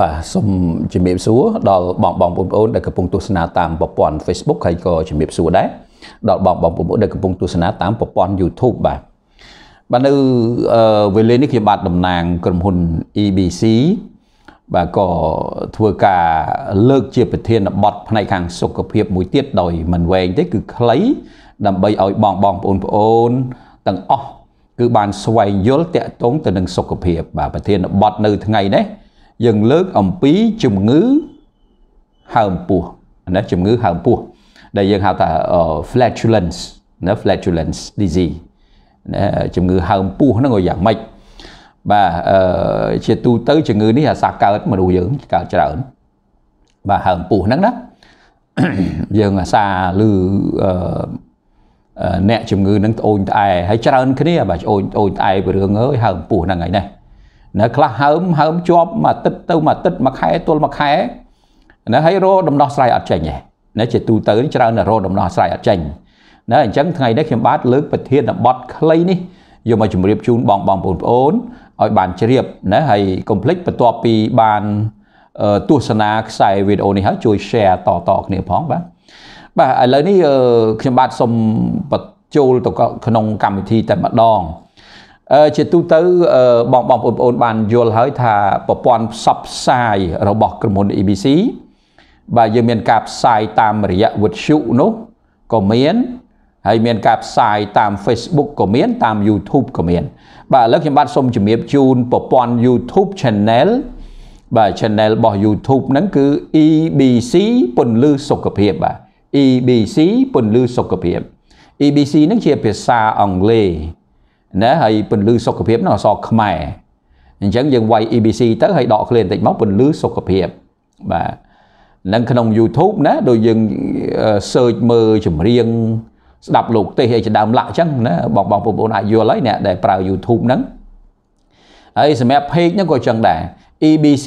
បាទសូមជំរាបសួរដល់បងបងបងប្អូនដែលកំពុងទស្សនាតាមប្រព័ន្ធ Facebook ហើយក៏ជំរាបសួរដែរដល់បងបងប្អូនដែលកំពុងទស្សនាតាមប្រព័ន្ធ YouTube បាទបាទនៅវេលានេះខ្ញុំបាទតំណាងក្រុមហ៊ុន EBC បាទក៏ធ្វើការលើកជា ប្រធានបទផ្នែកខាងសុខភាពមួយទៀតដោយមិនវែងទេគឺខ្លីដើម្បីឲ្យបងបងប្អូនប្អូនទាំងអស់គឺបានស្វែងយល់តាក់ទងទៅនឹងសុខភាពបាទប្រធានបទនៅថ្ងៃនេះយើងលើកអំពីជំងឺហើមពោះណាជំងឺហើមពោះដែលយើងហៅថា flatulence ណា flatulence disease ណាជំងឺហើមពោះហ្នឹងយ៉ាងម៉េចបាទអឺជាទូទៅជំងឺនេះអាសាកើតមនុស្សយើងកើតច្រើនបាទហើមពោះហ្នឹងណាយើងអាសាឮអឺអ្នកជំងឺនឹងត្អូញត្អែហើយច្រើនគ្នា បាទត្អូញត្អូញត្អែពីរឿងអើយហើមពោះហ្នឹងហើយនេះណាខ្លះហើមហើមជាប់មួយអាទិត្យទៅមួយអាទិត្យមួយខែទល់មួយខែណាហើយរោដំណោះស្រាយអត់ចេញទេណាជាទូទៅច្រើនតែរោដំណោះស្រាយអត់ចេញណាអញ្ចឹងថ្ងៃនេះខ្ញុំបាទលើកប្រធានបទខ្លីនេះយកមកជម្រាបជូនបងបងប្អូនប្អូនឲ្យបានជ្រាបណាហើយកុំភ្លេចបន្ទាប់ពីបានទស្សនាខ្សែវីដេអូនេះហើយជួយ share តតគ្នាផងបាទបាទឥឡូវនេះខ្ញុំបាទសូមបញ្ចូលទៅក្នុង កម្មវិធីតែម្ដងជាទូទៅបងបងប្អូនបានយល់ហើយថាប្រព័ន្ធផ្សព្វផ្សាយរបស់ក្រុមហ៊ុន ABC បាទយើងមានការផ្សាយតាមរយៈវិទ្យុនោះក៏មាន ហើយមានការផ្សាយតាម Facebook ក៏មានតាម YouTube ក៏មានបាទឥឡូវខ្ញុំបាទសូមជម្រាបជូនប្រព័ន្ធ YouTube Channel បាទ channel របស់ YouTube ហ្នឹងគឺ EBC ពន្លឺសុខភាពបាទ EBC ពន្លឺសុខភាព EBC ហ្នឹងជាភាសាអង់គ្លេសណាហើយពន្លឺសុខភាពនោះអសរខ្មែរអញ្ចឹងយើងវាយ EBC ទៅហើយដកឃ្លាបន្តិចមកពន្លឺសុខភាពបាទនឹងក្នុង YouTube ណាដូចយើង search មើលចម្រៀង ស្ដាប់លោកទេសអីជាដើមឡាក់អញ្ចឹងណាបងបងបងប្អូនអាចយល់ហើយអ្នកដែលប្រើ YouTube ហ្នឹងហើយសម្រាប់ page ហ្នឹងក៏អញ្ចឹងដែរ EBC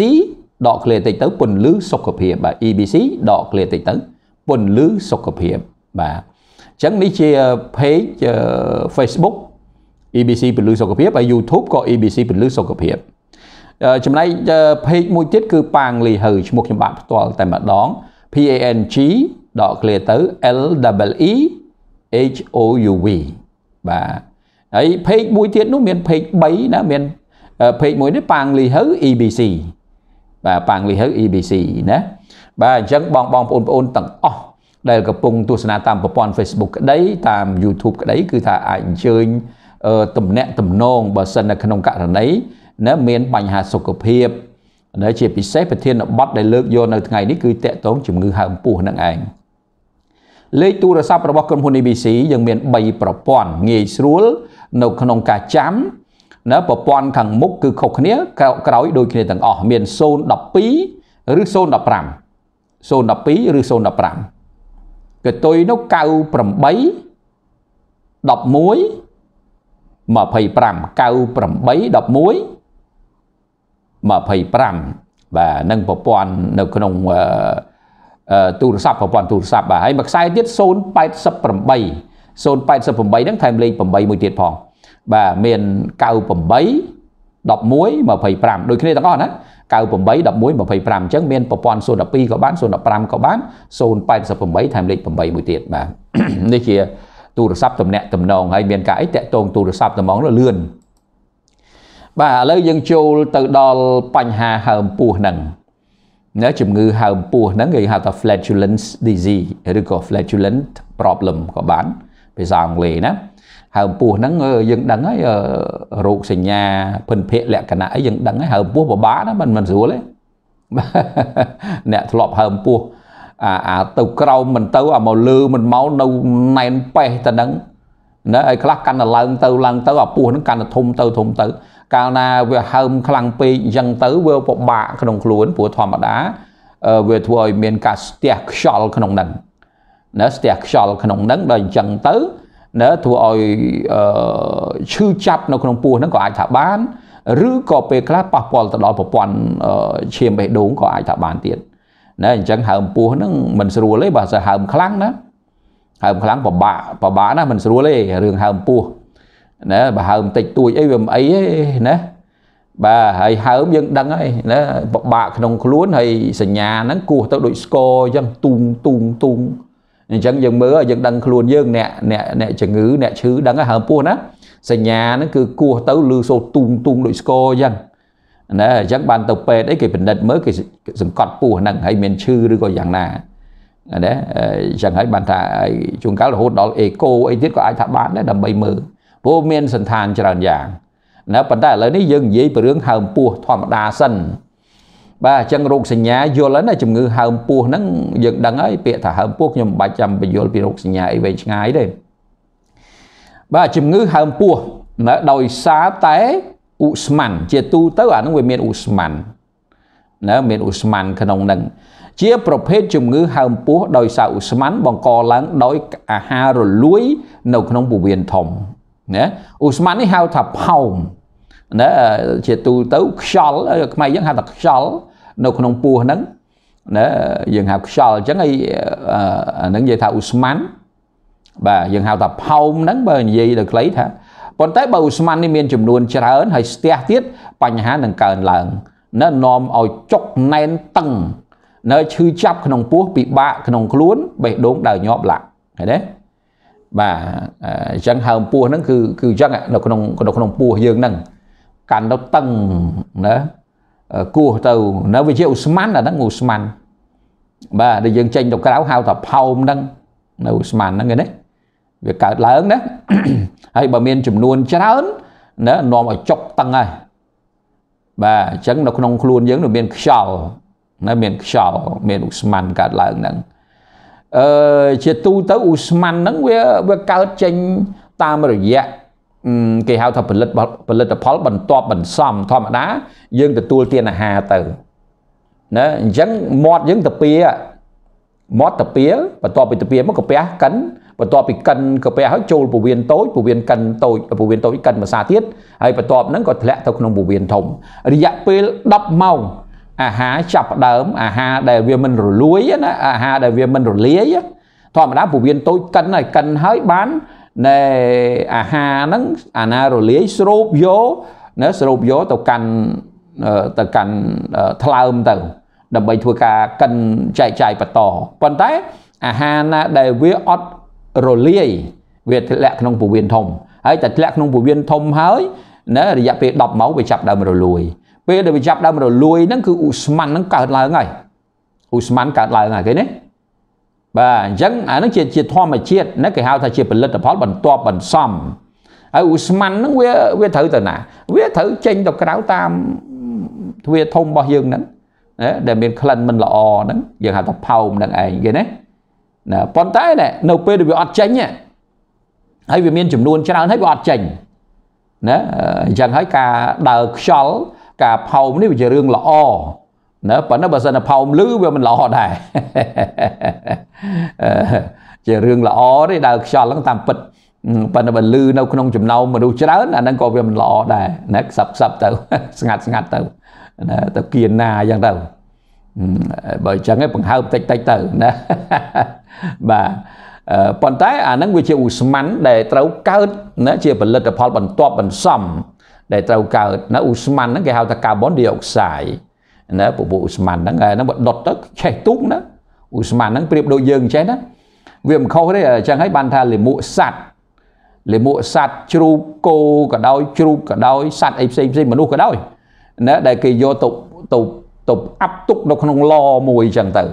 ដកឃ្លាបន្តិចទៅពន្លឺសុខភាពបាទ EBC ដកឃ្លាបន្តិចទៅពន្លឺសុខភាពបាទអញ្ចឹងនេះជា page Facebook EBC ពលឺសុខភាពហើយ YouTube ក៏ EBC ពលឺសុខភាព ចំណែក page មួយទៀតគឺប៉ាងលីហើឈ្មោះខ្ញុំបាទផ្ទាល់តែម្ដង PANG ដក clear ទៅ LWE HOUV បាទហើយ page មួយទៀតនោះមាន page 3ណាមាន page មួយនេះប៉ាងលីហើ EBC បាទប៉ាងលីហើ EBC ណាបាទអញ្ចឹងបងបងប្អូនប្អូនទាំងអស់ដែលកំពុងទស្សនាតាមប្រព័ន្ធ Facebook ក្តីតាម YouTube ក្តីគឺថាអាចអញ្ជើញទំនាក់ទំនងបើសិននៅក្នុងករណីណាមានបញ្ហាសុខភាពដែលជាពិសេសប្រធានបទដែលលើកយកនៅថ្ងៃនេះគឺតកតងជំងឺហើមពោះនឹងឯងលេខទូរស័ព្ទរបស់ក្រុមហ៊ុន ABC យើងមាន3ប្រព័ន្ធងាយស្រួល នៅក្នុងការចាំនៅប្រព័ន្ធខាងមុខគឺខុសគ្នាក្រោយដូចគ្នាទាំងអស់មាន012ឬ015 012ឬ015កតុយនោះ98 11 25 98 11 25បាទនឹងប្រព័ន្ធនៅក្នុងទូរស័ព្ទប្រព័ន្ធទូរស័ព្ទបាទហើយមួយខ្សែទៀត088 088ហ្នឹងថែមលេខ8មួយទៀតផងបាទមាន98 11 25ដូចគ្នាទាំងអស់ណា98 11 25អញ្ចឹងមានប្រព័ន្ធ012ក៏បាន015ក៏បាន088ថែមលេខ8មួយទៀតបាទនេះជាទូរស័ព្ទទំនាក់ទំនងហើយមានការអីតាក់ទងទូរស័ព្ទត្មងលឿនបាទឥឡូវយើងចូលទៅដល់បញ្ហាហើមពោះហ្នឹងណាជំងឺហើមពោះហ្នឹងគេហៅថា flatulence disease ឬក៏ flatulent problem ក៏បានភាសាអង់គ្លេសណាហើមពោះហ្នឹងយើងដឹងហើយរោគសញ្ញាភិនភាគលក្ខណៈអីយើងដឹងហើយហើមពោះពិបាកណាមិនមិនស្រួលទេអ្នកធ្លាប់ហើមពោះអាទៅក្រោមមិនទៅអាមកលើមិនមកនៅណែនប៉េះទៅហ្នឹងណាឲ្យខ្លះកាន់តែឡើងទៅឡើងទៅអាពោះហ្នឹងកាន់តែធំទៅធំទៅកាលណាវាហើមខ្លាំងពេកអញ្ចឹងទៅវាពិបាកក្នុងខ្លួនព្រោះធម្មតាវាធ្វើឲ្យមានការស្ទះខ្យល់ក្នុងហ្នឹងណាស្ទះខ្យល់ក្នុងហ្នឹងដល់អញ្ចឹងទៅណាធ្វើឲ្យឈឺចាប់នៅក្នុងពោះហ្នឹងក៏អាចថាបាន ឬក៏ពេលខ្លះប៉ះពាល់ទៅដល់ប្រព័ន្ធឈាមបេះដូងក៏អាចថាបានទៀតណាអញ្ចឹងហើមពោះហ្នឹងមិនស្រួលទេបើសិនហើមខ្លាំងណាហើមខ្លាំងពិបាកពិបាកណាមិនស្រួលទេរឿងហើមពោះណាបើហើមតិចតួចអីវាមិនអីទេណាបាទហើយហើមយើងដឹងហើយណាពិបាកក្នុងខ្លួនហើយសញ្ញាហ្នឹងគោះទៅដូចស្គរអញ្ចឹងទូងទូងទូងអញ្ចឹងយើងមើលយើងដឹងខ្លួនយើងអ្នកអ្នកអ្នកជំងឺអ្នកឈឺដឹងហើយហើមពោះណាសញ្ញាហ្នឹងគឺគោះទៅឮសូរទូងទូងដូចស្គរអញ្ចឹងណាអញ្ចឹងបានទៅពេទ្យអីគេពិនិត្យមើលគេសង្កត់ពោះហ្នឹងហើយមានឈឺឬក៏យ៉ាងណាណាអញ្ចឹងហើយបានថាជួនកាលរហូតដល់អេកូអីទៀតក៏អាចថាបានដែរដើម្បីមើលព្រោះមានសន្តានច្រើនយ៉ាងណាប៉ុន្តែឥឡូវនេះយើងនិយាយពីរឿងហើមពោះធម្មតាសិនបាទអញ្ចឹងរោគសញ្ញាយល់ហើយណាជំងឺហើមពោះហ្នឹងយើងដឹងហើយពាក្យថាហើមពោះខ្ញុំមិនបាច់ចាំបញ្យល់ពីរោគសញ្ញាអីវែងឆ្ងាយទេបាទជំងឺហើមពោះណាដោយសារតែអ៊ូស្មាន់ជាទូទៅអានឹងវាមានអ៊ូស្មាន់ណាមានអ៊ូស្មាន់ក្នុងនឹងជាប្រភេទជំងឺហើមពោះដោយសារអ៊ូស្មាន់បង្កឡើង ដោយអាហាររលួយ នៅក្នុងពោះវៀនធំណាអ៊ូស្មាន់នេះហៅថាផោមណាជាទូទៅខ្យល់ខ្មែរយើងហៅថាខ្យល់នៅក្នុងពោះហ្នឹងណាយើងហៅខ្យល់អញ្ចឹងហើយអានឹងនិយាយថាអ៊ូស្មាន់បាទយើងហៅថាផោមហ្នឹងបើនិយាយដល់ខ្លីថាប៉ុន្តែបើអ៊ូស្មាននេះមានចំនួនច្រើនហើយស្ទះទៀតបញ្ហានឹងកើនឡើងនៅនាំឲ្យចុកណែនតឹងនៅឈឺចាប់ក្នុងពោះពិបាកក្នុងខ្លួនបេះដូងដើរញាប់ឡាក់ឃើញទេបាទអញ្ចឹងហើមពោះហ្នឹងគឺគឺអញ្ចឹងនៅក្នុងនៅក្នុងពោះយើងហ្នឹងកាន់ទៅតឹងណាគោះទៅនៅវាជាឧស្ម័នអាហ្នឹងឧស្ម័នបាទដែលយើងចេញទៅក្រៅហៅថាផោមហ្នឹងនៅឧស្ម័នហ្នឹងគេណាវាកើតឡើងណាហើយបើមានចំនួនច្រើនណានាំឲ្យចុកតឹងហើយបាទអញ្ចឹងនៅក្នុងខ្លួនយើងនឹងមានខ្យល់ណាមានខ្យល់មានឧស្ម័នកើតឡើងហ្នឹងអឺជាទូទៅឧស្ម័នហ្នឹងវាវាកើតចេញតាមរយៈគេហៅថាផលិតផលិតផល បន្ទាប់បន្សំធម្មតាយើងទទួលទានអាហារទៅណាអញ្ចឹងមាត់យើងតាពីមាត់តាពីបន្ទាប់ពីតាពីមកកាពះកិនបន្ទាប់ពីកិនកាពះហើយចូលពោះវៀនតូចពោះវៀនកិនតូចពោះវៀនតូចកិនមួយសាទៀតហើយបន្ទាប់ហ្នឹងក៏ធ្លាក់ទៅក្នុងពោះវៀនធំរយៈពេល10ម៉ោងអាហារចាប់ដើមអាហារដែលវាមិនរលួយណាអាហារដែលវាមិនរលាយធម្មតាពោះវៀនតូចកិនហើយកិនហើយបានណែអាហារហ្នឹងអាណារលាយស្រូបយកណាស្រូបយកទៅកាន់ទៅកាន់ថ្លើមទៅដើម្បីធ្វើការកិនចែកចាយបន្តប៉ុន្តែអាហារណាដែលវាអត់រលាយវាធ្លាក់ក្នុងពោះវៀនធំហើយតែធ្លាក់ក្នុងពោះវៀនធំហើយណារយៈពេល10ម៉ោងវាចាប់ដើមរលួយពេលដែលវាចាប់ដើមរលួយហ្នឹងគឺអ៊ូស្មានហ្នឹងកើតឡើងហើយអ៊ូស្មានកើតឡើងហើយគេណាបាទអញ្ចឹងអាហ្នឹងជាជាធម្មជាតិណាគេហៅថាជាផលិតផលបន្ទាប់បន្សំហើយអ៊ូស្មានហ្នឹងវាវាត្រូវទៅណាវាត្រូវចេញទៅក្រៅតាមទ្វាធំរបស់យើងហ្នឹងដែលមាន ក្លិនមិនល្អហ្នឹងយើងហៅថាផោមហ្នឹងឯងគេណាណាប៉ុន្តែណានៅពេលដែលវាអត់ចេញហើយវាមានចំនួនច្រើនហើយវាអត់ចេញណាអញ្ចឹងហើយការដើរខ្យល់ការផោមនេះវាជារឿងល្អណាប៉ុន្តែបើសិនតែផោមលឺវាមិនល្អដែរជារឿងល្អទេដើរខ្យល់ហ្នឹងតាមពិតប៉ុន្តែបើលឺនៅក្នុងចំណោមមនុស្សច្រើនអាហ្នឹងក៏វាមិនល្អដែរណាខ្សឹបខ្សឹបទៅស្ងាត់ស្ងាត់ទៅណាទៅគៀនណាអញ្ចឹងទៅបើអញ្ចឹងឯងបង្ហើបតិចតិចទៅណាបាទប៉ុន្តែអានឹងវាជាឧស្ម័នដែលត្រូវកើតណាជាផលិតផលបន្ទាប់បន្សំដែលត្រូវកើតណាឧស្ម័នហ្នឹងគេហៅថា carbon dioxide ណាពពុះឧស្ម័នហ្នឹងហ្នឹងបើដុតទៅឆេះទូកណាឧស្ម័នហ្នឹងប្រៀបដូចយើងចេះណាវាមិនខុសទេអញ្ចឹងហើយបានថាលាមកសัตว์លាមកសัตว์ជ្រូកគោក៏ដោយជ្រូកក៏ដោយសัตว์អីផ្សេងផ្សេងមនុស្សក៏ដោយណាដែលគេយកទៅទៅទៅអាប់ទុកនៅក្នុងឡមួយអញ្ចឹងទៅ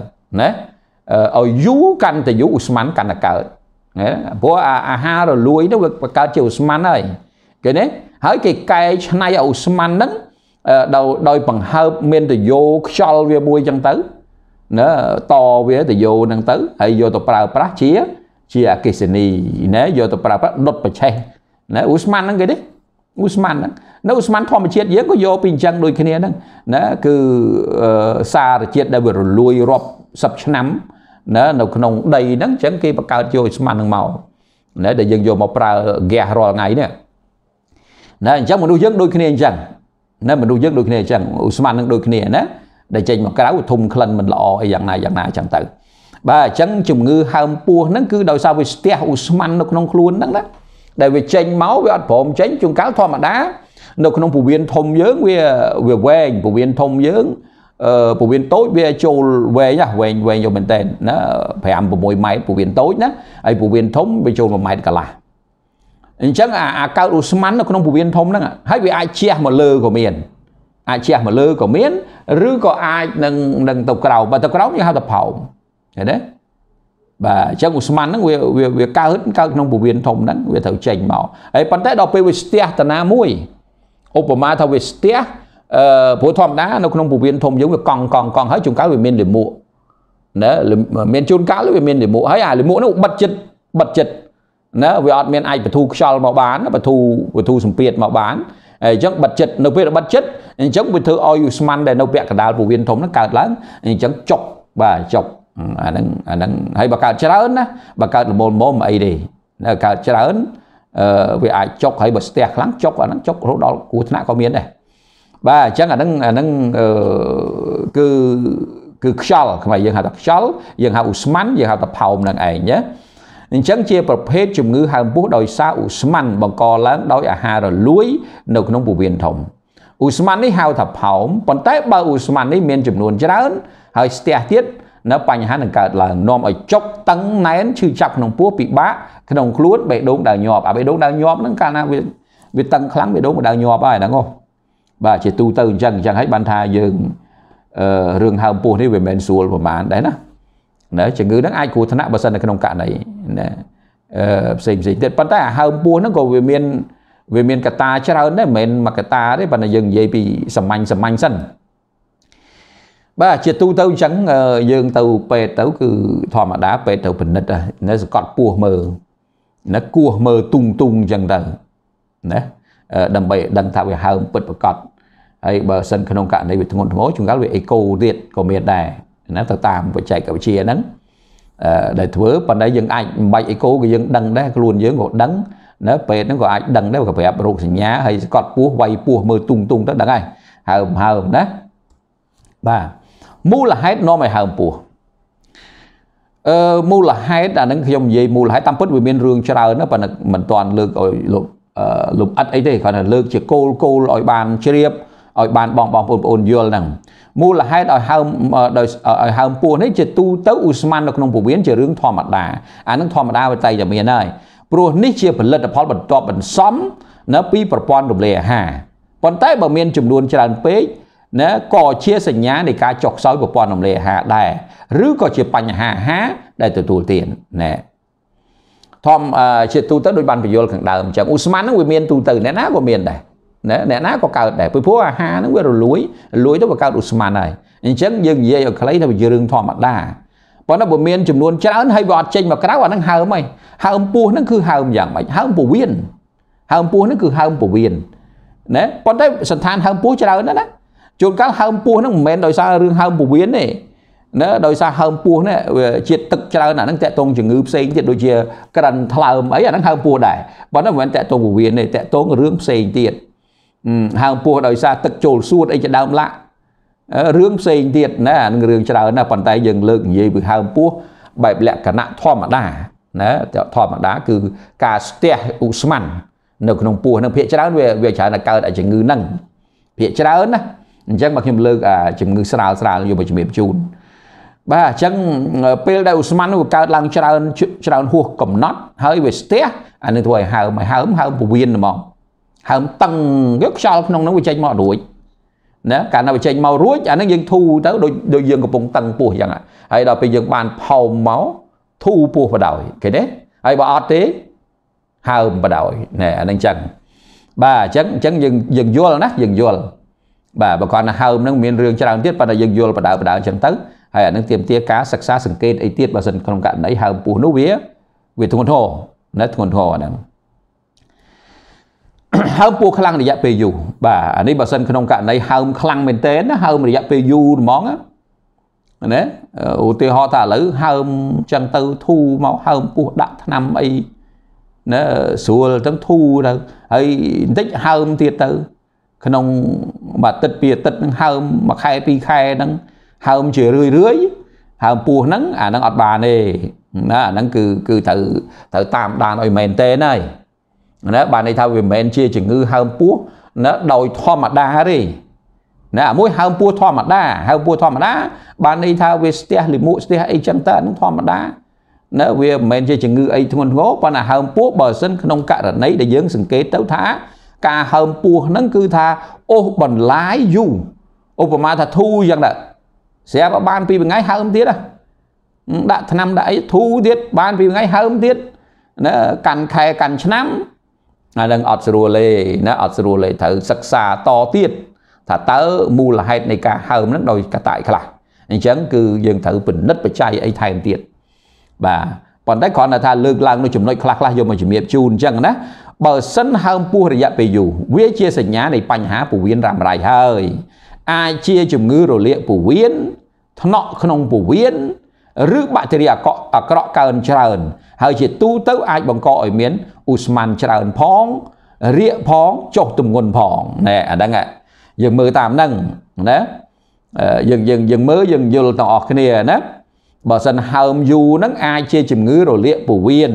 ណាឲ្យយូរកាន់តែយូរឧស្ម័នកាន់តែកើតណាព្រោះអាហាររលួយនោះវាបង្កើតជាឧស្ម័នហើយគេណាហើយគេកែឆ្នៃឲ្យឧស្ម័នហ្នឹងដោយដោយបង្ហើបមានតយោខ្យល់វាមួយអញ្ចឹងទៅណាតវាតយោហ្នឹងទៅហើយយកទៅប្រើប្រាស់ជាជាអកេសនីណាយកទៅប្រើប្រាស់ដុតប្រឆេះណាឧស្ម័នហ្នឹងគេទេឧស្ម័នហ្នឹងនៅស្មានធម្មជាតិយើងក៏យកពីអញ្ចឹងដូចគ្នាហ្នឹងណាគឺសារជាតិដែលវារលួយរាប់សិបឆ្នាំណានៅក្នុងដីហ្នឹងអញ្ចឹងគេបង្កើតយកស្មានហ្នឹងមកណាដែលយើងយកមកប្រើហ្គាសរាល់ថ្ងៃនេះណាអញ្ចឹងមនុស្សយើងដូចគ្នាអញ្ចឹងណាមនុស្សយើងដូចគ្នាអញ្ចឹងឧស្ម័ននឹងដូចគ្នាណាដែលចេញមកក្រៅធំក្លិនមិនល្អអីយ៉ាងណាយ៉ាងណាអញ្ចឹងទៅបាទអញ្ចឹងជំងឺហើមពោះហ្នឹងគឺដោយសារវាស្ទះឧស្ម័ននៅក្នុងខ្លួនហ្នឹងណាដែលវាចេញមកវាអត់ព្រមចេញជួនកាលធម្មតានៅក្នុងពវៀនធំយើងវាវាវែងពវៀនធំយើងពវៀនតូចវាចូលវែងណាវែងវែងយកមែនតើណា5 6ម៉ែត្រពវៀនតូចណាហើយពវៀនធំវាចូល1ម៉ែត្រកន្លះអញ្ចឹងអាកោតឧស្ម័ននៅក្នុងពវៀនធំហ្នឹងហើយវាអាចជះមកលើក៏មានអាចជះមកលើក៏មានឬក៏អាចនឹងនឹងទៅក្រោមបើទៅក្រោមយើងហៅថាផោមឃើញទេបាទអញ្ចឹងឧស្ម័នហ្នឹងវាវាកើតកើតក្នុងពវៀនធំហ្នឹងវាត្រូវចេញមកហើយប៉ុន្តែដល់ពេលវាស្ទះតាណាមួយឧបមាថាវាស្ទះអឺព្រោះធម្មតានៅក្នុងពវៀនធំយើងវាកង់កង់កង់ហើយជួនកាលវាមានលាមកណាមានជួនកាលវាមានលាមកហើយអាលាមកនោះបិទចិត្តបិទចិត្តណាវាអត់មានអាចបធូខ្យល់មកបានបធូបធូសម្ពាធមកបានអញ្ចឹងបិទចិត្តនៅពេលបិទចិត្តអញ្ចឹងវាធ្វើឲ្យស្មានដែលនៅពាក់កណ្ដាលពវៀនធំហ្នឹងកើតឡើងអញ្ចឹងចុកបាទចុកអាហ្នឹងអាហ្នឹងហើយបើកើតច្រើនណាបើកើតល្មមមអីទេកើតច្រើនវាអាចចុកហើយបើស្ទះខ្លាំងចុកអាហ្នឹងចុករហូតដល់គ្រោះថ្នាក់ក៏មានដែរបាទអញ្ចឹងអាហ្នឹងអាហ្នឹងគឺគឺខ្យល់ខ្មែរយើងហៅថាខ្យល់យើងហៅឧស្ម័នយើងហៅថាផោមនឹងឯងណាអញ្ចឹងជាប្រភេទជំងឺហើមពោះដោយសារឧស្ម័នបង្កឡើងដោយអាហាររលួយនៅក្នុងពោះវៀនធំឧស្ម័ននេះហៅថាផោមប៉ុន្តែបើឧស្ម័ននេះមានចំនួនច្រើន ហើយស្ទះទៀតនៅបញ្ហានឹងកើតឡើងនាំឲ្យចុកតឹងណែនឈឺចាប់ក្នុងពោះពិបាកក្នុងខ្លួនបេះដូងដើរញាប់អាបេះដូងដើរញាប់ហ្នឹងកាលណាវាវាតឹងខ្លាំងបេះដូងដើរញាប់ហើយហ្នឹងហ៎បាទជាទូទៅអញ្ចឹងអញ្ចឹងហើយបានថាយើងអឺរឿងហើមពោះនេះវាមិនមែនស្រួលប្រហែលដែរណាណាជំងឺហ្នឹងអាចគ្រោះថ្នាក់បើសិននៅក្នុងករណីណាអឺផ្សេងផ្សេងទៀតប៉ុន្តែអាហើមពោះហ្នឹងក៏វាមានវាមានកតាច្រើនដែរមិនមែនមកកតាទេប៉ុន្តែយើងនិយាយពីសាមញ្ញសាមញ្ញសិនបាទជាទូទៅអញ្ចឹងយើងទៅពេទ្យទៅគឺធម្មតាពេទ្យទៅពិនិត្យនៅសកត់ពោះមើលណាគោះមើលទុងទុងអញ្ចឹងទៅណាដើម្បីដឹងថាវាហើមពិតប្រកបហើយបើសិនក្នុងករណីវាធ្ងន់ធ្ងរជួនកាលវាអេកូទៀតក៏មានដែរណាទៅតាមបច្ចេកវិទ្យាហ្នឹងដែលធ្វើប៉ុន្តែយើងអាចមិនបាច់អេកូក៏យើងដឹងដែរខ្លួនយើងក៏ដឹងណាពេទ្យហ្នឹងក៏អាចដឹងដែរក៏ប្រាប់រោគសញ្ញាហើយស្កត់ពោះវាយពោះមើលទុងទុងទៅដឹងហើយហើមហើមណាបាទមូលហេតុនាំឲ្យហើមពោះអឺមូលហេតុអានឹងខ្ញុំនិយាយមូលហេតុតាមពិតវាមានរឿងច្រើនណាប៉ុន្តែមិនទាន់លើកឲ្យលោកលំអិតអីទេគ្រាន់តែលើកជាគោលគោលឲ្យបានជ្រាបឲ្យបានបងបងបងប្អូនយល់ហ្នឹងមូលហេតុឲ្យហើមដោយឲ្យហើមពោះនេះជាទូទៅឧស្ម័ននៅក្នុងពោះវៀនជារឿងធម្មតាអានឹងធម្មតាវាតែតែមានហើយព្រោះនេះជាផលិតផលបន្ទាប់បន្សំនៅពីប្រព័ន្ធរំលាយអាហារប៉ុន្តែបើមានចំនួន ច្រើនពេកណាក៏ជាសញ្ញានៃការចុះខ្សោយប្រព័ន្ធរំលាយអាហារដែរឬក៏ជាបញ្ហាអាហារដែលទទួលទានណាធម្មជាទូទៅដូចបានបញ្យលខាងដើមអញ្ចឹងឧស្ម័នហ្នឹងវាមានទូទៅអ្នកណាក៏មានដែរណាអ្នកណាក៏កើតដែរពីព្រោះអាហារហ្នឹងវារលួយរលួយទៅវាកើតឧស្ម័នហើយអញ្ចឹងយើងនិយាយឲ្យខ្លីថាវារឿងធម្មតាប៉ុន្តែបើមានចំនួនច្រើនហើយវាអត់ចេញមកក្រៅអាហ្នឹងហើមហីហើមពោះហ្នឹងគឺហើមយ៉ាងម៉េចហើមពោះវៀនហើមពោះហ្នឹងគឺហើមពោះវៀនណាប៉ុន្តែសន្តានហើមពោះច្រើនណាស់ណាជួនកាលហើមពោះហ្នឹងមិនមែនដោយសាររឿងហើមពោះវៀនទេណាដោយសារហើមពោះនេះជាតិទឹកច្រើនអាហ្នឹងតកតងជំងឺផ្សេងទៀតដូចជាក្រិនថ្លើមអីអាហ្នឹងហើមពោះដែរប៉ុន្តែមិនមែនតកតងពោះវៀនទេតកតងរឿងផ្សេងទៀតហើមពោះដោយសារទឹកចូលសួតអីជាដើមឡាក់រឿងផ្សេងទៀតណាអានឹងរឿងច្រើនណាប៉ុន្តែយើងលើកនិយាយពីហើមពោះបែបលក្ខណៈធម្មតាណាធម្មតាគឺការស្ទះឧស្ម័ននៅក្នុងពោះនឹងភាកច្រើនវាវាច្រើនតែកើតជំងឺហ្នឹងភាកច្រើនណាអញ្ចឹងមកខ្ញុំលើកអាជំងឺស្រាលស្រាលយកមកជំរាបជូនបាទអញ្ចឹងពេលដែលអ៊ូស្មាន់នោះវាកើតឡើងច្រើនច្រើនហួសកំណត់ហើយវាស្ទះអានេះធ្វើឲ្យហើមឲ្យហើមហើមពវៀនហ្មងហើមតឹងវាខ្យល់ក្នុងនោះវាចេញមករួចណាកាលណាវាចេញមករួចអានឹងយើងធូរទៅដូចដូចយើងកំពុងតឹងពោះអញ្ចឹងហើយដល់ពេលយើងបានផោមមកធូរពោះបដ ாய் ឃើញទេហើយបើអត់ទេហើមបដ ாய் ណែអានឹងអញ្ចឹងបាទអញ្ចឹងអញ្ចឹងយើងយើងយល់ណាយើងយល់បាទបើគាត់ណាហើមនឹងមានរឿងច្រើនទៀតប៉ុន្តែយើងយល់បដៅបដៅអញ្ចឹងទៅហើយអានឹងទាមទារការសិក្សាសង្កេតអីទៀតបើសិនក្នុងករណីហើមពោះនោះវាវាធ្ងន់ធ្ងរណាធ្ងន់ធ្ងរហ្នឹងហើមពោះខ្លាំងរយៈពេលយូរបាទអានេះបើសិនក្នុងករណីហើមខ្លាំងមែនទែនណាហើមរយៈពេលយូរហ្មងណាឧទាហរណ៍ថាឥឡូវហើមចឹងទៅធូរមកហើមពោះដាក់ថ្នាំអីណាស្រួលទាំងធូរទៅហើយបន្តិចហើមទៀតទៅក្នុងមួយអាទិត្យពីរអាទិត្យហ្នឹងហើមមួយខែពីរខែហ្នឹងហើមជារឿយរឿយហើមពោះហ្នឹងអាហ្នឹងអត់បានទេណាអាហ្នឹងគឺគឺត្រូវត្រូវតាមដានឲ្យមែនតេនហើយណាបានន័យថាវាមិនមែនជាជំងឺហើមពោះណាដោយធម្មតាទេណាមួយហើមពោះធម្មតាហើមពោះធម្មតាបានន័យថាវាស្ទះលិមួកស្ទះអីចឹងទៅអាហ្នឹងធម្មតាណាវាមិនមែនជាជំងឺអីធ្ងន់ធ្ងរប៉ុន្តែហើមពោះបើសិនក្នុងករណីដែលយើង សង្កេតទៅថាការហើមពោះហ្នឹងគឺថាអូសបន្លាយយូរឧបមាថាធូរយ៉ាងដែរស្រាប់បានពីមួយថ្ងៃហើមទៀតដាក់ឆ្នាំដាក់អីធូរទៀត បានពីមួយថ្ងៃហើមទៀតណាកាន់ខែកាន់ឆ្នាំអានឹងអត់ស្រួលទេណាអត់ស្រួលទេត្រូវសិក្សាតទៀតថាតើមូលហេតុនៃការហើមហ្នឹងដោយកតាយខ្លះអញ្ចឹងគឺយើងត្រូវពិនិត្យបច្ច័យអីថែមទៀតបាទប៉ុន្តែគ្រាន់តែថាលើកឡើងនៅចំណុចខ្លះខ្លះយកមកជំរាបជូនអញ្ចឹងណាបើសិនហើមពោះរយៈពេលយូរវាជាសញ្ញានៃបញ្ហាពោះវៀនរ៉ាំរ៉ៃហើយអាចជាជំងឺរលាកពោះវៀនថ្នក់ក្នុងពោះវៀនឬបាក់តេរីអាកក់អាក្រក់កើនច្រើនហើយជាទូទៅអាចបង្កឲ្យមានអ៊ូស្មានច្រើនផងរាកផងចុះទម្ងន់ផងណែអាហ្នឹងយើងមើលតាមហ្នឹងណាយើងយើងយើងមើលយើងយល់ទាំងអស់គ្នាណាបើសិនហើមយូរហ្នឹងអាចជាជំងឺរលាកពោះវៀន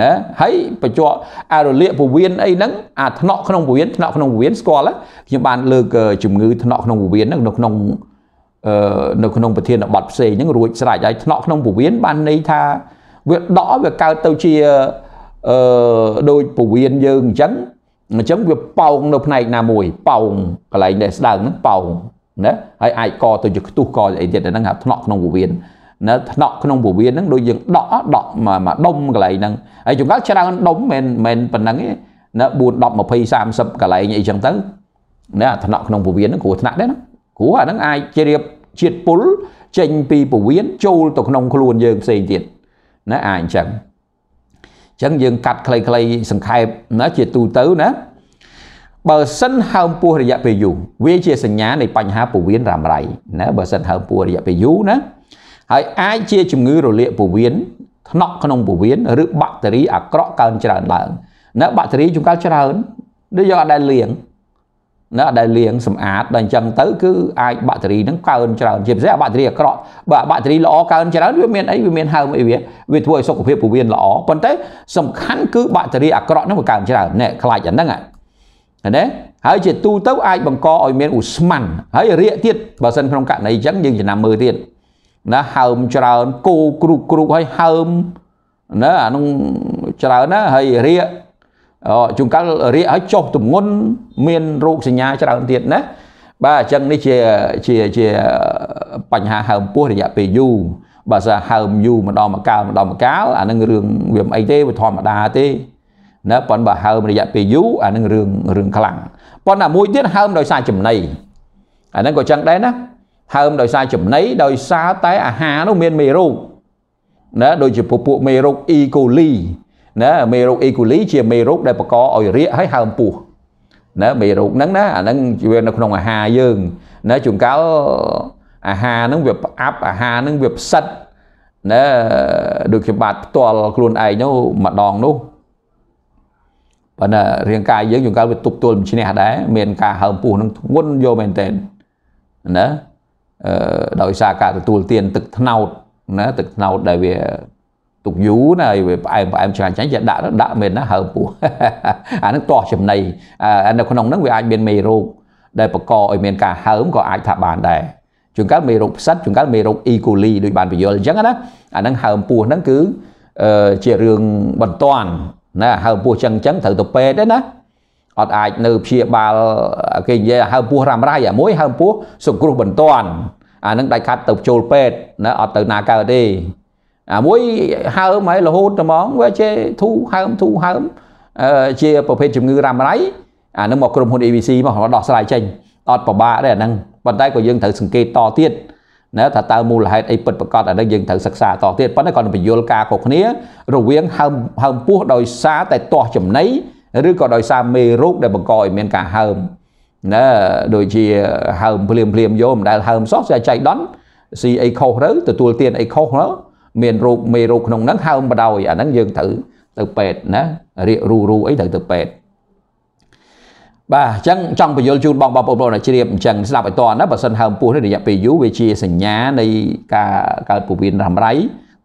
ណាហើយបញ្ជាក់អារលាកពោះវៀនអីហ្នឹងអាថ្នាក់ក្នុងពោះវៀនថ្នាក់ក្នុងពោះវៀនស្គាល់ខ្ញុំបាន លើក ជំងឺថ្នាក់ក្នុងពោះវៀនហ្នឹងនៅក្នុងអឺនៅក្នុងប្រធានបទផ្សេងហ្នឹងរួចស្រេចហើយថ្នាក់ក្នុងពោះវៀនបានន័យថាវាដកវាកើតទៅជាអឺដូចពោះវៀនយើងអញ្ចឹងអញ្ចឹងវាប៉ោង នៅផ្នែកណាមួយប៉ោងកន្លែងដែលស្ដើងហ្នឹងប៉ោងណាហើយអាចកទៅជាខ្ទុះកអីទៀតហ្នឹងហៅថ្នាក់ក្នុងពោះវៀននៅថ្នាក់ក្នុងពវៀនហ្នឹងដូចយើងដកដកមកដុំកន្លែងហ្នឹងហើយចង្កល់ច្រើនដុំមិនមិនប៉ុណ្ណឹងទេណា4 10 20 30កន្លែងអីចឹងទៅណាថ្នាក់ក្នុងពវៀនហ្នឹងគ្រោះថ្នាក់ដែរណាគ្រោះអាហ្នឹងអាចជ្រាបជាតិពុលចេញពីពវៀនចូលទៅក្នុងខ្លួនយើងផ្សេងទៀតណាអាចអញ្ចឹងអញ្ចឹងយើងកាត់ខ្លីៗសង្ខេបណាជាទូទៅណាបើសិនហើមពោះរយៈពេលយូរវាជាសញ្ញានៃបញ្ហាពវៀនរ៉ាំរ៉ៃណាបើសិនហើមពោះរយៈពេលយូរណាហើយអាចជាជំងឺរលាកពោះវៀនថ្នាក់ក្នុងពោះវៀនឬបាក់តេរីអាក្រក់កើនច្រើនឡើងនៅបាក់តេរីជួនកាលច្រើនដូចយើងអត់ដែលលាងណាដែលលាងសម្អាតដល់អញ្ចឹងទៅ គឺអាចបាក់តេរីហ្នឹងកើនច្រើនជាពិសេសបាក់តេរីអាក្រក់បើបាក់តេរីល្អកើនច្រើនវាមានអីវាមានហើមអីវាវាធ្វើឲ្យ សុខភាពពោះវៀនល្អប៉ុន្តែសំខាន់គឺបាក់តេរីអាក្រក់ហ្នឹងវាកើនច្រើនណែខ្លាចអាហ្នឹងហ៎ណាហើយជាទូទៅអាចបង្កឲ្យមានឧស្ម័នហើយរាកទៀតបើសិនក្នុងករណីអញ្ចឹងយើងចំណាំមើលទៀតណាហើមច្រើនគោគ្រុបគ្រុបហើយហើមណាអានោះច្រើនណាហើយរៀកជុំកាលរៀកហើយចុះទម្ងន់មានរោគសញ្ញា ច្រើនទៀតណាបាទអញ្ចឹងនេះជាជាជាបញ្ហាហើមពោះរយៈពេលយូរបើសិនហើមយូរម្ដងម្កាលម្ដងម្កាលអានឹងរឿងវាមិនអីទេវាធម្មតាទេណាប៉ុន្តែបើហើមរយៈពេលយូរអានឹងរឿងរឿងខ្លាំងប៉ុន្តែមួយទៀតហើមដោយសារចំណីអានឹងក៏ចឹងដែរណាហើមដោយសារចំណីដោយសារតែអាហារនោះមានមេរោគណាដូចជាពពួកមេរោគអ៊ីកូលីណាមេរោគអ៊ីកូលីជាមេរោគដែលបង្កឲ្យរាគហើយហើមពោះណាមេរោគហ្នឹងណាអាហ្នឹងវានៅក្នុងអាហារយើងណាជួនកាលអាហារហ្នឹងវាផ្អាប់អាហារហ្នឹងវាផ្សិតណាដូចខ្ញុំបាទផ្ទាល់ខ្លួនឯងនោះម្ដងនោះប៉ុន្តែរាងកាយយើងជួនកាលវាទប់ទល់មិនឈ្នះដែរមានការហើមពោះនឹងធ្ងន់យកមែនតើណាដោយសារការទទួលទានទឹកថ្នោតណាទឹកថ្នោតដែលវាទុកយូរណាហើយវាផ្អែមផ្អែមឆ្ងាញ់ឆ្ងាញ់យ៉ាដាក់ដាក់មែនណាហើមពោះអានឹងទាស់ចំណីនៅក្នុងហ្នឹងវាអាចមានមេរោគដែលបង្កឲ្យមានការហើមក៏អាចថាបានដែរជួនកាលមេរោគផ្សិតជួនកាលមេរោគអ៊ីកូលីដូចបានពយល់អញ្ចឹងណាអានឹងហើមពោះហ្នឹងគឺជារឿងបន្ទាន់ណាហើមពោះអញ្ចឹងអញ្ចឹងត្រូវទៅពេទ្យទេណាអត់អាចនៅព្យាបាលគេនិយាយហៅពោះរ៉ាំរ៉ៃអាមួយហៅពោះសង្គ្រោះបន្ទាន់អានឹងដាច់ខាត់ទៅចូលពេទ្យណាអត់ទៅណាកើតទេអាមួយហើមហើយរហូតហ្មងវាជាធូហើមធូហើមជាប្រភេទជំងឺរ៉ាំរ៉ៃអានឹងមកក្រុមហ៊ុន ABC មករដោះស្រាយចេញអត់ពិបាកទេអាហ្នឹងប៉ុន្តែក៏យើងត្រូវសង្កេតតទៀតណាថាតើមូលហេតុអីពិតប្រាកដអានេះយើងត្រូវសិក្សាតទៀតប៉ុន្តែគាត់បញ្យលការគ្រប់គ្នា រវាងហើមហើមពោះដោយសារតែទាស់ចំណីឬក៏ដោយសារមេរោគដែលបង្កឲ្យមាន ការហើមណាដូចជាហើមភ្លាមភ្លាមយកមិនដែលហើមសោះស្អែកចៃដន់ស៊ីអីខុសទៅទទួលទានអីខុសទៅមានរោគមេរោគក្នុងហ្នឹងហើមបដ ாய் អាហ្នឹងយើងត្រូវទៅពេទ្យណារៀករូរូអីត្រូវទៅពេទ្យបាទអញ្ចឹងចង់បញ្យល់ជូនបងបងប្អូនជ្រាបអញ្ចឹងស្ដាប់ឲ្យតរណាបើសិនហើមពោះនេះរយៈពេលយូរវាជាសញ្ញានៃការកើតពោះវៀនរ៉ាំរ៉ៃ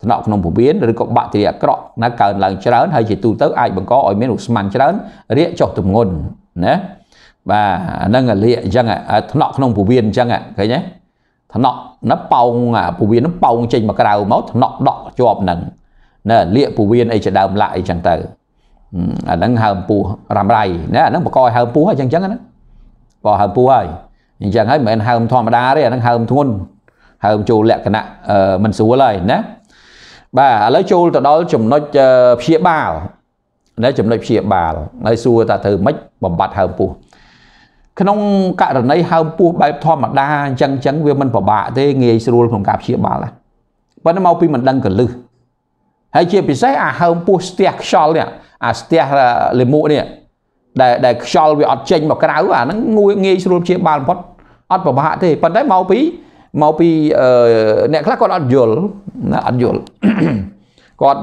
ថ្នាក់ក្នុងពោះវៀនឬក៏បាក់តេរីអាក្រក់ណាកើនឡើងច្រើនហើយជាទូទៅអាចបង្កឲ្យមានឧស្ម័នច្រើនរាកចុះទម្ងន់ណាបាទអាហ្នឹងអាលាកអញ្ចឹងថ្នាក់ក្នុងពោះវៀនអញ្ចឹងឃើញទេថ្នាក់ណាប៉ោងពោះវៀនហ្នឹងប៉ោងចេញមកក្រៅមកថ្នាក់ដក់ជាប់ហ្នឹងណាលាកពោះវៀនអីជាដើមឡាក់អីចឹងទៅអាហ្នឹងហើមពោះរ៉ាំរៃណាអាហ្នឹងបង្កឲ្យហើមពោះអញ្ចឹងអញ្ចឹងណាបង្កហើមពោះហើយអញ្ចឹងហើយមិនមែនហើមធម្មតាទេអាហ្នឹងហើមធ្ងន់ហើមចូលលក្ខណៈមិនស្រួលហើយណាបាទឥឡូវចូលទៅដល់ចំណុចព្យាបាលនៅចំណុចព្យាបាលហើយសួរថាត្រូវម៉េចបំបត្តិហើមពោះក្នុងករណីហើមពោះបែបធម្មតាអញ្ចឹងអញ្ចឹងវាមិនពិបាកទេងាយស្រួលក្នុងការព្យាបាលដែរប៉ុន្តែមកពីមិនដឹងកលឹះហើយជាពិសេសអាហើមពោះស្ទះខ្យល់នេះអាស្ទះលិមួកនេះដែលដែលខ្យល់វាអត់ចេញមកក្រៅអាហ្នឹងងាយស្រួលព្យាបាលបំផុតអត់ពិបាកទេប៉ុន្តែមកពីមកពីអ្នកខ្លះគាត់អត់យល់ណាអត់យល់គាត់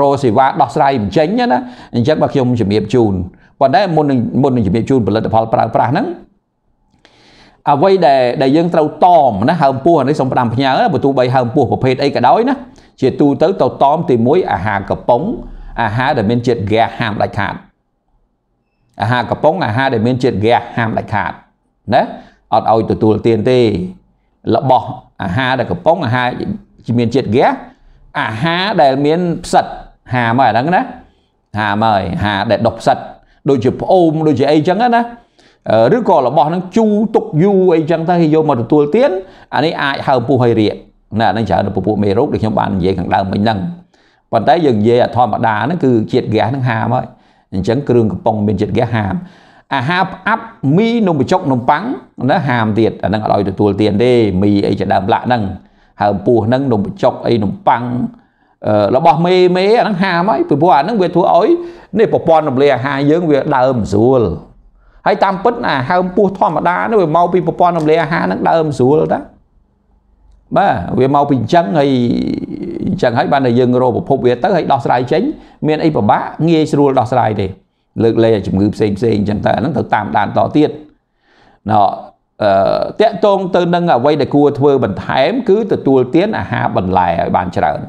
រោសេវាដោះស្រាយបញ្ចេញណាអញ្ចឹងបើខ្ញុំជំរាបជូនប៉ុន្តែមុននឹងមុននឹងជំរាបជូនផលិតផលប្រើប្រាស់ហ្នឹងអ្វីដែលដែលយើងត្រូវតមណាហើមពោះនេះសូមផ្ដាំផ្ញើបើទោះបីហើមពោះប្រភេទអីក៏ដោយណាជាទូទៅទៅតមទី1អាហារកំប៉ុងអាហារដែលមានជាតិហ្គាសហាមដាច់ខាតអាហារកំប៉ុងអាហារដែលមានជាតិហ្គាសហាមដាច់ខាតណាអត់ឲ្យទទួលទានទេរបស់អាហារដែលកំប៉ុងអាហារមានជាតិហ្គាសអាហារដែលមានផ្សិតហាមកអាហ្នឹងណាហាមកហើយហាដែលដុះផ្សិត ដូចជាផ្អូមដូចជាអីចឹងណាឬក៏របស់ហ្នឹងជូទុកយូរអីចឹងទៅឲ្យយកមកទទួលទានអានេះអាចហើមពុះឲ្យរាកណាអានឹងច្រើនពពួកមេរោគដូចខ្ញុំបាននិយាយខាងដើមមិញហ្នឹងប៉ុន្តែយើងនិយាយអាធម្មតាហ្នឹងគឺជាតិហ្គាសហ្នឹងហាមហើយអញ្ចឹងគ្រឿងកំប៉ុងមានជាតិហ្គាសហាមអាហារផ្អាប់មីនំបញ្ចុកនំប៉័ងណាហាមទៀតអាហ្នឹងអត់ឲ្យទទួលទានទេមីអីជាដើមឡាក់ហ្នឹងហើមពោះហ្នឹងនំបញ្ចុកអីនំប៉័ងរបស់មេមេអាហ្នឹងហាមហើយពីព្រោះអាហ្នឹងវាធ្វើឲ្យ នេះប្រព័ន្ធរំលាយអាហារយើងវាដើមស្រួលហើយតាមពិតអាហើមពោះធម្មតានេះវាមកពីប្រព័ន្ធរំលាយអាហារហ្នឹងដើមស្រួលតាបាទវាមកពីអញ្ចឹងហើយអញ្ចឹងហើយបានតែយើងរកប្រភពវាទៅហើយដោះស្រាយចេញ មានអីពិបាកងាយស្រួលដោះស្រាយទេលើកលែងឲ្យជំងឺផ្សេងផ្សេងអញ្ចឹងទៅអាហ្នឹងត្រូវតាមដានតទៀតណោអឺតកតងទៅនឹងអ្វីដែលគួរធ្វើបន្ថែម គឺទទួលទានអាហារបន្លែឲ្យបានច្រើន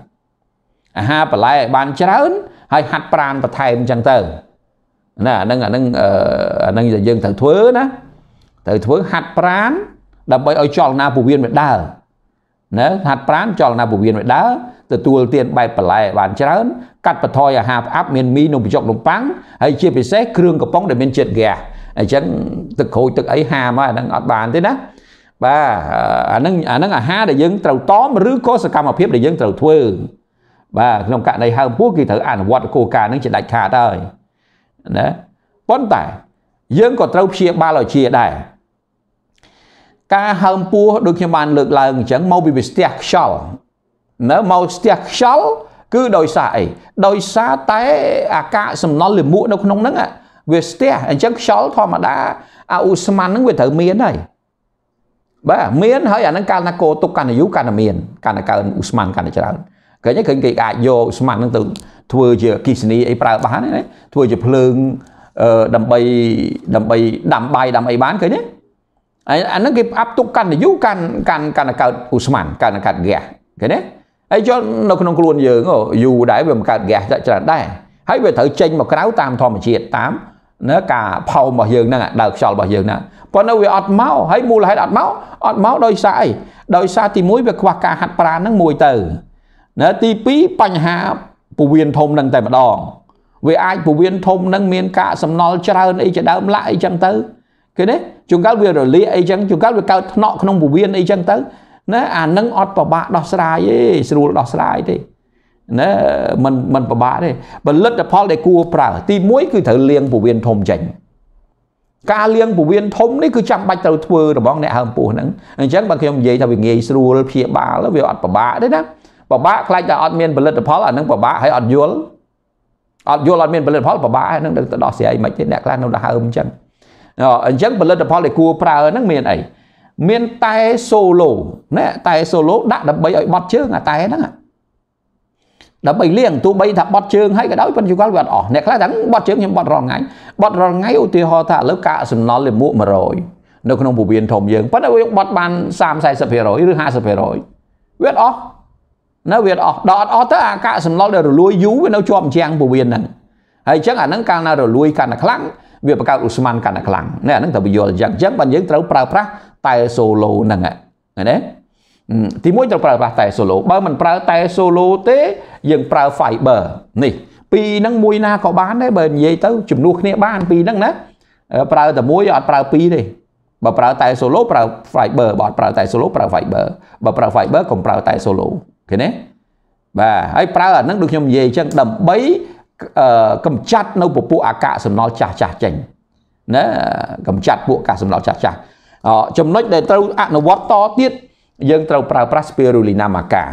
អាហារបន្លែឲ្យបានច្រើនហើយហាត់ប្រានបន្ថែមអញ្ចឹងទៅណាអាហ្នឹងអាហ្នឹងអាហ្នឹងយើងត្រូវធ្វើណាត្រូវធ្វើហាត់ប្រានដើម្បីឲ្យចលនាពោះវៀនវាដើរណាហាត់ប្រានចលនាពោះវៀនវាដើរទទួលទានបែបបន្លែបានច្រើន កាត់បន្ថយអាហារផ្អាប់មានមីនំបញ្ចុកនំប៉័ងហើយជាពិសេសគ្រឿងកំប៉ុងដែលមានជាតិហ្គាសអញ្ចឹងទឹកក្រូចទឹកអីហាមកអាហ្នឹងអត់បានទេណាបាទអាហ្នឹងអាហ្នឹងអាហារដែលយើងត្រូវតមឬក៏សកម្មភាពដែលយើងត្រូវធ្វើបាទក្នុងករណីហើមពោះគឺត្រូវអនុវត្តគោលការណ៍ហ្នឹងជាដាច់ខាតហើយណាប៉ុន្តែ យើងក៏ត្រូវព្យាបាលឲ្យជាដែរការហើមពោះដូចខ្ញុំបានលើកឡើងអញ្ចឹងមកពីវាស្ទះខ្យល់នៅមកស្ទះខ្យល់គឺដោយសារអីដោយសារតែអាកាសសំណល់លាមកនៅក្នុងហ្នឹងវាស្ទះអញ្ចឹងខ្យល់ធម្មតាអាឧស្ម័នហ្នឹងវាត្រូវមានហើយបាទមានហើយអាហ្នឹងកាលណាកោទុកកណ្ដយូកណ្ដមានកណ្ដកើនឧស្ម័នកណ្ដច្រើនឃើញឃើញគេអាចយកឧស្ម័នហ្នឹងទៅធ្វើជាអគិសនីអីប្រើបានណាធ្វើជាភ្លើងដើម្បីដើម្បីដាំបាយដាំអីបានឃើញទេអាហ្នឹងគេអាប់ទុកកណ្ដយូកាន់កាន់កណ្ដកើតឧស្ម័នកណ្ដកើតហ្គាសឃើញទេអីចុះនៅក្នុងខ្លួនយើងយូរដែរវាបង្កើតហ្គាសច្រើនដែរហើយវាត្រូវចេញមកក្រៅតាមធម្មជាតិតាមណាការផោមរបស់យើងហ្នឹងដើរខ្យល់របស់យើងហ្នឹងប៉ុន្តែវាអត់មកហើយមូលហេតុអត់មកអត់មកដោយសារអីដោយសារទី1វាខ្វះការហាត់ប្រាណហ្នឹងមួយទៅណាទី2បញ្ហាពវៀនធំហ្នឹងតែម្ដងវាអាចពវៀនធំហ្នឹងមានកាកសំណល់ច្រើនអីជាដើមឡាក់អីចឹងទៅគេនេះជួនកាលវារលាកអីចឹងជួនកាលវាកើតថ្នក់ក្នុងពវៀនអីចឹងទៅណាអានឹងអត់ពិបាកដោះស្រាយទេស្រួលដោះស្រាយទេណាมันมันពិបាកទេផលិតផលដែលគួរប្រើ ទី1គឺត្រូវលាងពោះវៀនធំចេញ ការលាងពោះវៀនធំនេះគឺចាំបាច់ត្រូវធ្វើរបស់អ្នកហើមពោះហ្នឹងអញ្ចឹងបើខ្ញុំនិយាយថាវាងាយស្រួលព្យាបាលវាអត់ពិបាកទេណាពិបាកខ្លាចតែអត់មានផលិតផលអានឹងពិបាកហើយអត់យល់អត់យល់អត់មានផលិតផលពិបាកហ្នឹងនឹងទៅដោះស្រាយមិនទេអ្នកខ្លះនៅតែហើមអញ្ចឹងអញ្ចឹងផលិតផលដែលគួរប្រើហ្នឹងមានអីមានតែ solo ណាតែ solo ដាក់ដើម្បីឲ្យបត់ជើងអាតែហ្នឹងដើម្បីលៀងទោះបីថាបត់ជើងហើយក៏ដោយប៉ុន្តែយល់វាអត់អស់អ្នកខ្លះថាបត់ជើងខ្ញុំបត់រងថ្ងៃបត់រងថ្ងៃឧទាហរណ៍ថាឥឡូវកាកសំណល់លាមក100នៅក្នុងពវៀនធំយើងប៉ុន្តែយើងបត់បាន30 40%ឬ50%វាអត់អស់នៅវាអស់ដល់អត់អស់ទៅអាកាកសំណល់ដែលរលួយយូរវានៅជាប់ជាងពវៀនហ្នឹងហើយអញ្ចឹងអាហ្នឹងកាលណារលួយកាន់តែខ្លាំងវាបង្កើតឧស្ម័នកាន់តែខ្លាំងនេះអាហ្នឹងត្រូវពយល់អញ្ចឹងអញ្ចឹងបើយើងត្រូវប្រើប្រាស់តែ solo ហ្នឹងណាទីមួយត្រូវប្រើប្រាស់តែ solo បើមិនប្រើតែ solo ទេយើងប្រើ fiber នេះពីរហ្នឹងមួយណាក៏បានដែរបើនិយាយទៅជំនួសគ្នាបាន ពីរហ្នឹងណាប្រើតែមួយអត់ប្រើពីរទេបើប្រើតែ solo ប្រើ fiber បើអត់ប្រើតែ solo ប្រើ fiber បើប្រើ fiber កុំប្រើតែ solo ឃើញទេបាទហើយប្រើអាហ្នឹងដូចខ្ញុំនិយាយអញ្ចឹងដើម្បីកំចាត់នៅពពួកអាកាសសំណល់ចាស់ចាស់ចេញណាកំចាត់ពួកអាកាសសំណល់ចាស់ចាស់ចំណុចដែលត្រូវអនុវត្តតទៀតយើងត្រូវប្រើប្រាស់ spirulina maca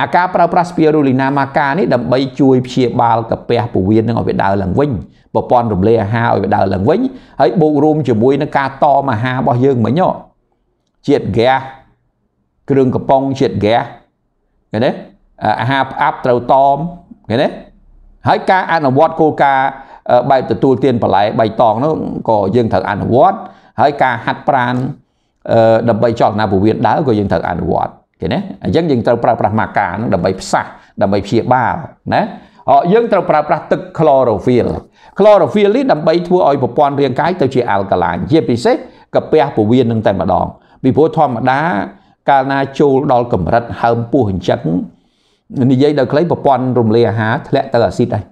អាការប្រើប្រាស់ spirulina maca នេះដើម្បី ជួយព្យាបាលកាពះពោះវៀននឹងឲ្យវាដើរឡើងវិញប្រព័ន្ធរំលាយអាហារឲ្យវាដើរឡើងវិញហើយបូករួមជាមួយនឹងការតមអាហាររបស់យើងមិញជាតិហ្គាសគ្រឿងកំប៉ុងជាតិហ្គាសឃើញទេអាហារផ្អាប់ត្រូវតមឃើញទេហើយការអនុវត្តគោលការណ៍បែបទទួលទានបន្លែបៃតងនោះក៏យើងត្រូវអនុវត្តហើយការហាត់ប្រាណដើម្បីចលនាពវៀនដើរក៏យើងត្រូវអនុវត្តឃើញទេអញ្ចឹងយើងត្រូវប្រើប្រាស់ម៉ាកានឹងដើម្បីផ្សះដើម្បីព្យាបាលណាយើងត្រូវប្រើប្រាស់ទឹក chlorophyll chlorophyll នេះដើម្បីធ្វើឲ្យប្រព័ន្ធរាងកាយទៅជា alkaline ជាពិសេសកាពះពវៀននឹងតែម្ដងពីព្រោះធម្មតាកាលណាចូលដល់កម្រិតហើមពោះអញ្ចឹងនិយាយដល់ខ្លីប្រព័ន្ធរំលាយអាហារធ្លាក់ទៅអាស៊ីតហើយ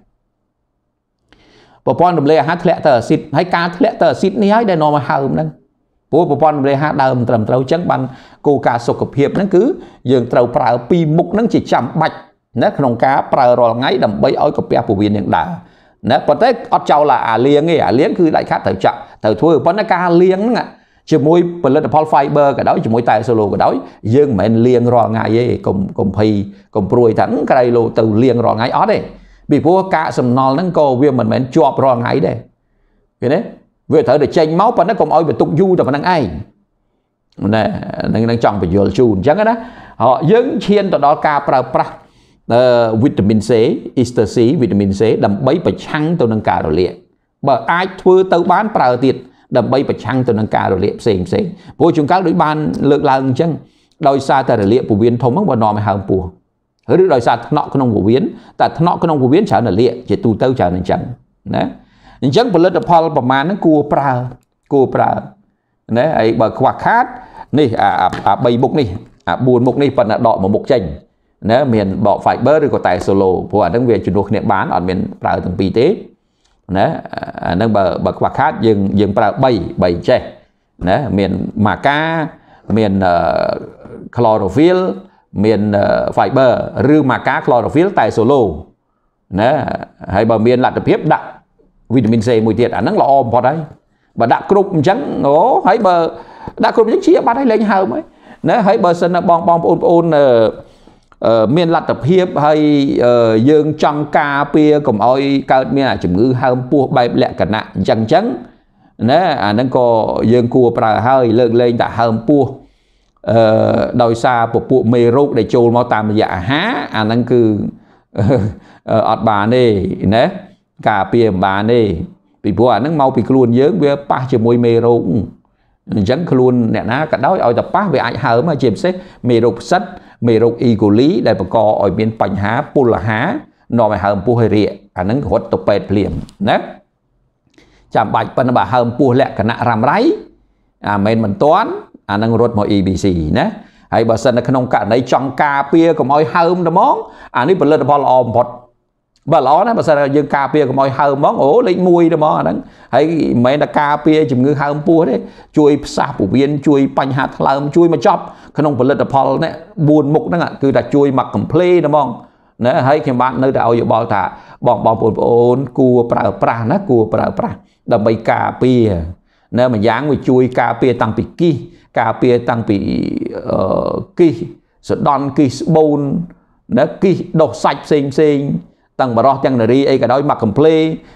ប្រព័ន្ធរំលាយអាហារធ្លាក់ទៅអាស៊ីតហើយការធ្លាក់ទៅអាស៊ីតនេះហើយដែលនាំឲ្យហើមហ្នឹងព្រោះប្រព័ន្ធរំលាយអាហារដើមត្រឹមត្រូវអញ្ចឹងបានគោលការណ៍សុខភាពហ្នឹងគឺយើងត្រូវប្រើពីរមុខហ្នឹងជាចាំបាច់ណាក្នុងការប្រើរាល់ថ្ងៃដើម្បីឲ្យកាពះពោះវៀននឹងដើរណាប៉ុន្តែអត់ចោលអាលៀងទេអាលៀងគឺដាច់ខាតត្រូវចាក់ត្រូវធ្វើប៉ុន្តែការលៀងហ្នឹងជាមួយផលិតផល fiber ក៏ដោយជាមួយតែ solo ក៏ដោយយើងមិនមែនលៀងរាល់ថ្ងៃទេកុំកុំភ័យកុំព្រួយ ថាក្រៃលោទៅលៀងរាល់ថ្ងៃអត់ទេពីព្រោះកាកសំណល់ហ្នឹងក៏វាមិនមែនជាប់រាល់ថ្ងៃដែរឃើញទេវាត្រូវតែចេញមកប៉ុន្តែកុំឲ្យបន្ទុកយូរតែប៉ុណ្្នឹងឯងណែនឹងនឹងចង់បញ្យល់ជូនអញ្ចឹងណាយើងឈានទៅដល់ការប្រើប្រាស់វីតាមីន C Easter C វីតាមីន C ដើម្បីប្រឆាំងទៅនឹងការរលាកបើអាចធ្វើទៅបានប្រើទៀតដើម្បីប្រឆាំងទៅនឹងការរលាកផ្សេងផ្សេងព្រោះជួនកាលដូចបាន លើកឡើងអញ្ចឹងដោយសារតែរលាកពោះវៀនធំហ្នឹងវានាំឲ្យហើមពោះឬដោយសារថ្នាក់ក្នុងពោះវៀនតែថ្នាក់ក្នុងពោះវៀនច្រើនរលាកជាទូទៅច្រើនអញ្ចឹងណាអញ្ចឹងផលិតផលប្រមាណហ្នឹងគួរប្រើគួរប្រើណាហើយបើខ្វះខាតនេះអា3មុខនេះអា4មុខនេះប៉ុន្តែដកមួយមុខចេញណាមានដក fiber ឬក៏តែ solo ព្រោះអាហ្នឹងវាជំនួសគ្នាបានអត់មានប្រើទាំងពីរទេណាអានឹងបើបើខ្វះខាតយើងយើងប្រើ3 3ចេះណាមានម៉ាកាមាន chlorophyll មាន fiber ឬម៉ាកា chlorophyll តែ solo ណាហើយបើមានលទ្ធភាពដាក់វីតាមីន C មួយទៀតអាហ្នឹងល្អបំផុតហើយបើ ដាក់គ្រប់អញ្ចឹងអូហើយបើដាក់គ្រប់អញ្ចឹងជាបាត់ហើយលែងហើមហើយណាហើយបើសិនបងបងប្អូនប្អូនអឺមានលទ្ធភាពហើយយើងចង់ការពារកុំឲ្យកើតមានអាជំងឺហើមពោះបែបលក្ខណៈអញ្ចឹងអញ្ចឹងណាអាហ្នឹងក៏យើងគួរប្រើហើយលើកលែងតែហើមពោះអឺដោយសារពពួកមេរោគដែលចូលមកតាមរយៈអាហារអាហ្នឹងគឺអត់បានទេណាការពារមិនបានទេពីព្រោះអាហ្នឹងមកពីខ្លួនយើងវាប៉ះជាមួយមេរោគអញ្ចឹងខ្លួនអ្នកណាក៏ដោយឲ្យតែប៉ះវាអាចហើមជាពិសេសមេរោគផ្សិតមេរោគអ៊ីកូលីដែលបង្កឲ្យមានបញ្ហាពុលអាហារនាំឲ្យហើមពោះឲ្យរាកអាហ្នឹងរត់ទៅពេទ្យភ្លាមណាចាំបាច់ប៉ុន្តែបើហើមពោះលក្ខណៈរ៉ាំរ៉ៃអាមែនមិនតាន់អាហ្នឹងរត់មក EBC ណាហើយបើសិននៅក្នុងករណីចង់ការពារកុំឲ្យហើមត្មងអានេះផលិតផលល្អបំផុតបាទល្អណាស់បើសិនយើងការពារកុំឲ្យហើមហ្មងអូលេខ1ទេហ្មងអាហ្នឹងហើយមិនមែនតែការពារជំងឺហើមពោះទេជួយផ្សះពោះវៀនជួយបញ្ហាថ្លើមជួយមកចប់ក្នុង ផលិតផលនេះ4មុខហ្នឹងគឺថាជួយមកកំភ្លេទេហ្មងណាហើយខ្ញុំបាទនៅតែឲ្យយោបល់ថាបងបងប្អូន គួរប្រើប្រាស់ណាគួរប្រើប្រាស់ដើម្បីការពារណាម្យ៉ាងវាជួយការពារតាំងពីគិះការពារតាំងពីគិះសដន់គិះស្បូនណាគិះដុសសាច់ផ្សេងផ្សេងទាំងបរោះទាំងនារីអីក៏ដោយមកកំ pl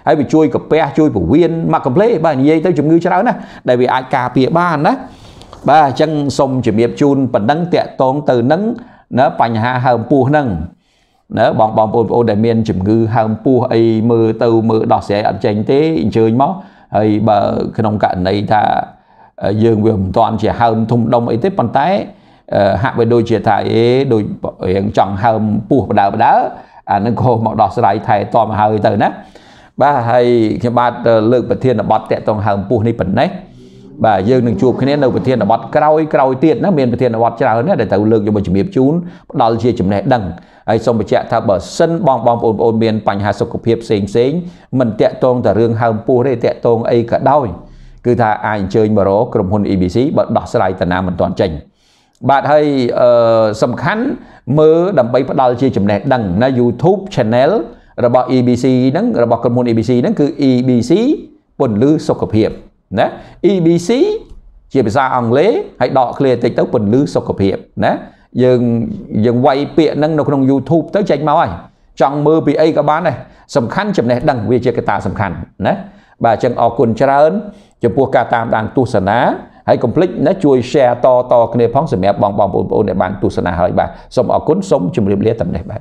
ហើយវាជួយកពះជួយពវៀនមកកំ pl បាទនិយាយទៅជំងឺច្រើនណាដែលវាអាចការពារបានណាបាទអញ្ចឹងសូមជំរាបជូនប៉ុណ្ណឹងតកតងទៅនឹងណាបញ្ហាហើមពោះហ្នឹងណាបងបងប្អូនបងប្អូនដែលមានជំងឺហើមពោះអីមើលទៅមើលដោះស្រាយអត់ចេញទេអញ្ជើញមកហើយបើក្នុងករណីថាយើងវាមិនតាន់ជាហើមធំដុំអីទេប៉ុន្តែហាក់វាដូចជាថាអេដូចរៀងចង់ហើមពោះបដើបដើអានឹងក៏មកដោះស្រាយថែទាំហើយទៅណាបាទហើយខ្ញុំបាទលើកប្រធានបទតកតងហើមពោះនេះប៉ុណ្ណេះបាទយើងនឹងជួបគ្នានៅប្រធានបទក្រោយក្រោយទៀតណាមាន ប្រធានបទច្រើនណាដែលត្រូវលើកយកមកជំរាបជូនផ្ដល់ជាចំណេះដឹងហើយសូមបញ្ជាក់ថាបើសិនបងបងប្អូនមានបញ្ហាសុខភាពផ្សេងផ្សេងមិនតាក់ទងតែរឿងហើមពោះទេតាក់ទងអីក៏ដោយគឺថាអាចអញ្ជើញមករកក្រុមហ៊ុន ABC បើដោះស្រាយតាណាមិនទាន់ចេញបាទហើយអឺសំខាន់មើលដើម្បីផ្ដល់ជាចំណេះដឹងនៅ YouTube Channel របស់ EBC ហ្នឹងរបស់ក្រុមហ៊ុន EBC ហ្នឹងគឺ EBC ពន្លឺសុខភាពណា EBC ជាភាសាអង់គ្លេសហើយដកឃ្លាតិចទៅពន្លឺសុខភាពណាយើងយើងវាយពាក្យហ្នឹងនៅក្នុង YouTube ទៅចេញមកហើយចង់មើលពីអីក៏បានដែរសំខាន់ចំណេះដឹងវាជាកត្តាសំខាន់ណាបាទអញ្ចឹងអរគុណច្រើនចំពោះការតាមដានទស្សនាហើយកុំភ្លេចណាជួយ share តតគ្នាផងសម្រាប់បងបងប្អូនដែលបានទស្សនាហើយបាទសូមអរគុណសូមជម្រាបលាតំណេះបាទ